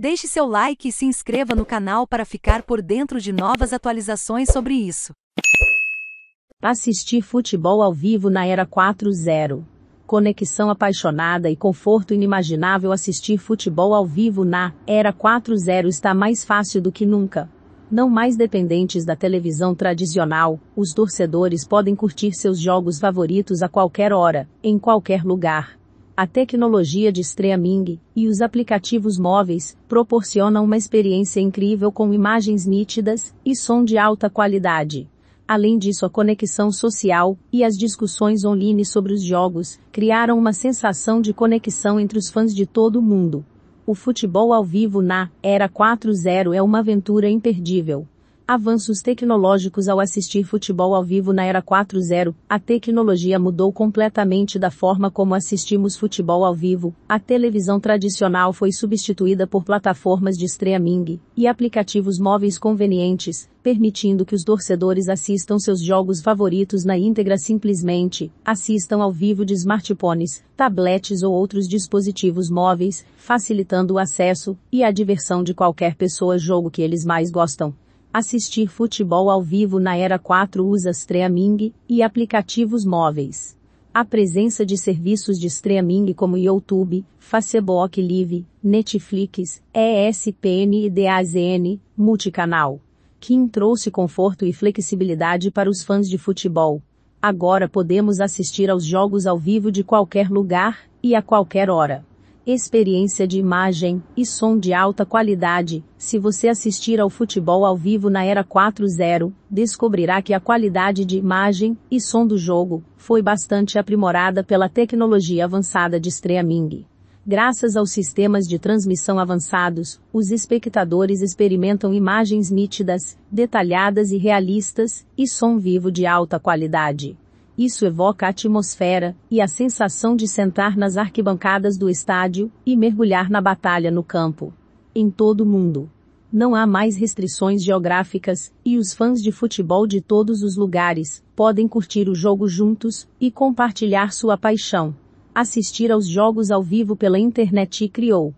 Deixe seu like e se inscreva no canal para ficar por dentro de novas atualizações sobre isso. Assistir futebol ao vivo na era 4.0. Conexão apaixonada e conforto inimaginável assistir futebol ao vivo na era 4.0 está mais fácil do que nunca. Não mais dependentes da televisão tradicional, os torcedores podem curtir seus jogos favoritos a qualquer hora, em qualquer lugar a tecnologia de streaming e os aplicativos móveis proporcionam uma experiência incrível com imagens nítidas e som de alta qualidade. Além disso, a conexão social e as discussões online sobre os jogos criaram uma sensação de conexão entre os fãs de todo o mundo. O futebol ao vivo na Era 4.0 é uma aventura imperdível. Avanços tecnológicos ao assistir futebol ao vivo na era 4.0, a tecnologia mudou completamente da forma como assistimos futebol ao vivo. A televisão tradicional foi substituída por plataformas de streaming e aplicativos móveis convenientes, permitindo que os torcedores assistam seus jogos favoritos na íntegra simplesmente, assistam ao vivo de smartphones, tablets ou outros dispositivos móveis, facilitando o acesso e a diversão de qualquer pessoa jogo que eles mais gostam assistir futebol ao vivo na era 4 usa streaming e aplicativos móveis. A presença de serviços de streaming como YouTube, Facebook Live, Netflix, ESPN e DAZN, multicanal, que trouxe conforto e flexibilidade para os fãs de futebol. Agora podemos assistir aos jogos ao vivo de qualquer lugar e a qualquer hora experiência de imagem e som de alta qualidade. Se você assistir ao futebol ao vivo na era 4.0, descobrirá que a qualidade de imagem e som do jogo foi bastante aprimorada pela tecnologia avançada de streaming. Graças aos sistemas de transmissão avançados, os espectadores experimentam imagens nítidas, detalhadas e realistas, e som vivo de alta qualidade. Isso evoca a atmosfera e a sensação de sentar nas arquibancadas do estádio e mergulhar na batalha no campo. Em todo o mundo. Não há mais restrições geográficas e os fãs de futebol de todos os lugares podem curtir o jogo juntos e compartilhar sua paixão. Assistir aos jogos ao vivo pela internet criou